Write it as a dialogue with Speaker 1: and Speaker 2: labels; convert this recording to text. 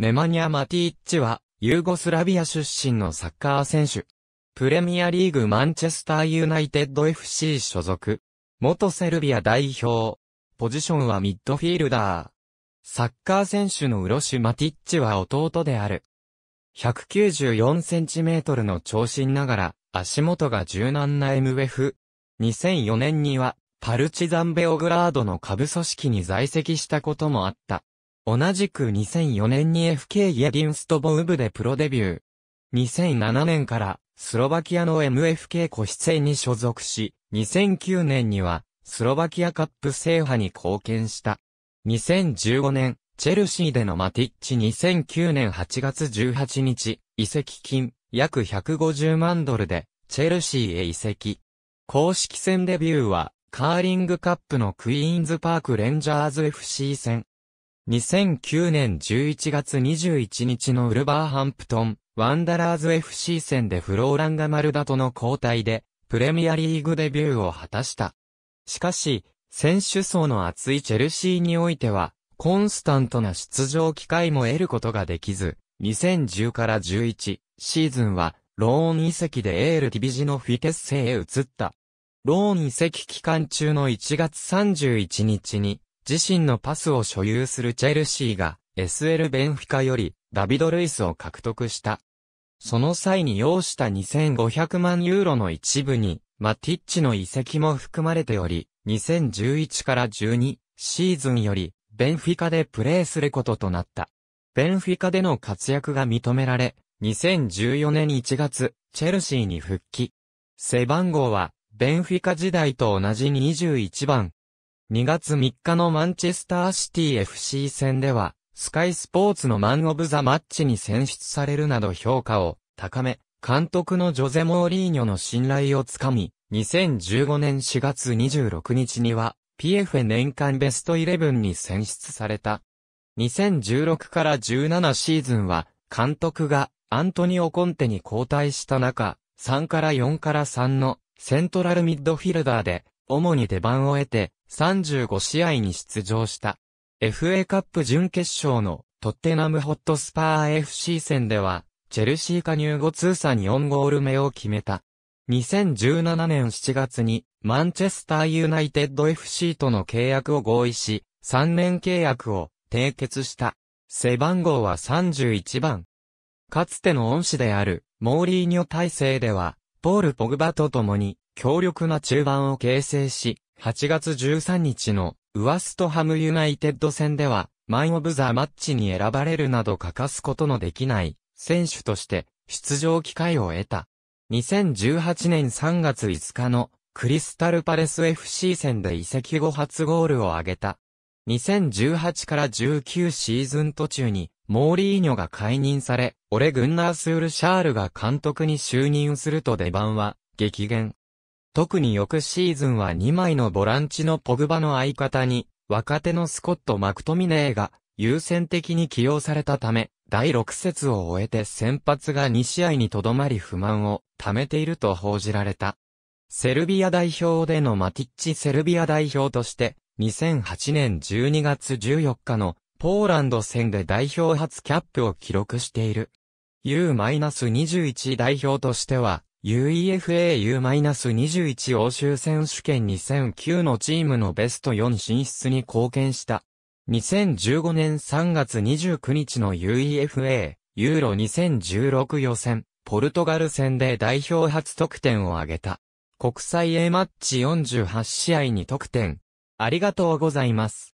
Speaker 1: メマニア・マティッチは、ユーゴスラビア出身のサッカー選手。プレミアリーグマンチェスターユナイテッド FC 所属。元セルビア代表。ポジションはミッドフィールダー。サッカー選手のウロシュ・マティッチは弟である。194センチメートルの長身ながら、足元が柔軟な MF。2004年には、パルチザンベオグラードの下部組織に在籍したこともあった。同じく2004年に FK イエディンストボウブでプロデビュー。2007年からスロバキアの MFK 個室戦に所属し、2009年にはスロバキアカップ制覇に貢献した。2015年、チェルシーでのマティッチ2009年8月18日、移籍金約150万ドルでチェルシーへ移籍。公式戦デビューはカーリングカップのクイーンズパークレンジャーズ FC 戦。2009年11月21日のウルバーハンプトン、ワンダラーズ FC 戦でフローランガマルダとの交代で、プレミアリーグデビューを果たした。しかし、選手層の厚いチェルシーにおいては、コンスタントな出場機会も得ることができず、2010から11シーズンは、ローン移籍でエールティビジのフィテッセへ移った。ローン移籍期間中の1月31日に、自身のパスを所有するチェルシーが SL ベンフィカよりダビド・ルイスを獲得した。その際に要した2500万ユーロの一部に、マティッチの遺跡も含まれており、2011から12シーズンより、ベンフィカでプレーすることとなった。ベンフィカでの活躍が認められ、2014年1月、チェルシーに復帰。背番号は、ベンフィカ時代と同じ21番、2月3日のマンチェスターシティ FC 戦では、スカイスポーツのマンオブザマッチに選出されるなど評価を高め、監督のジョゼ・モーリーニョの信頼をつかみ、2015年4月26日には、PF 年間ベスト11に選出された。2016から17シーズンは、監督がアントニオ・コンテに交代した中、3から4から3のセントラルミッドフィルダーで、主に出番を得て、35試合に出場した。FA カップ準決勝のトッテナムホットスパー FC 戦では、チェルシー加入後通算4ゴール目を決めた。2017年7月に、マンチェスターユナイテッド FC との契約を合意し、3年契約を締結した。背番号は31番。かつての恩師である、モーリーニョ体制では、ポール・ポグバと共に、強力な中盤を形成し、8月13日のウワストハムユナイテッド戦では、マン・オブ・ザ・マッチに選ばれるなど欠かすことのできない選手として出場機会を得た。2018年3月5日のクリスタルパレス FC 戦で移籍後初ゴールを挙げた。2018から19シーズン途中にモーリーニョが解任され、オレ・グンナースール・シャールが監督に就任すると出番は激減。特に翌シーズンは2枚のボランチのポグバの相方に、若手のスコット・マクトミネーが優先的に起用されたため、第6節を終えて先発が2試合にとどまり不満を溜めていると報じられた。セルビア代表でのマティッチセルビア代表として、2008年12月14日のポーランド戦で代表初キャップを記録している。U-21 代表としては、UEFA-21 u 欧州選手権2009のチームのベスト4進出に貢献した。2015年3月29日の UEFA、ユーロ2016予選、ポルトガル戦で代表初得点を挙げた。国際 A マッチ48試合に得点。ありがとうございます。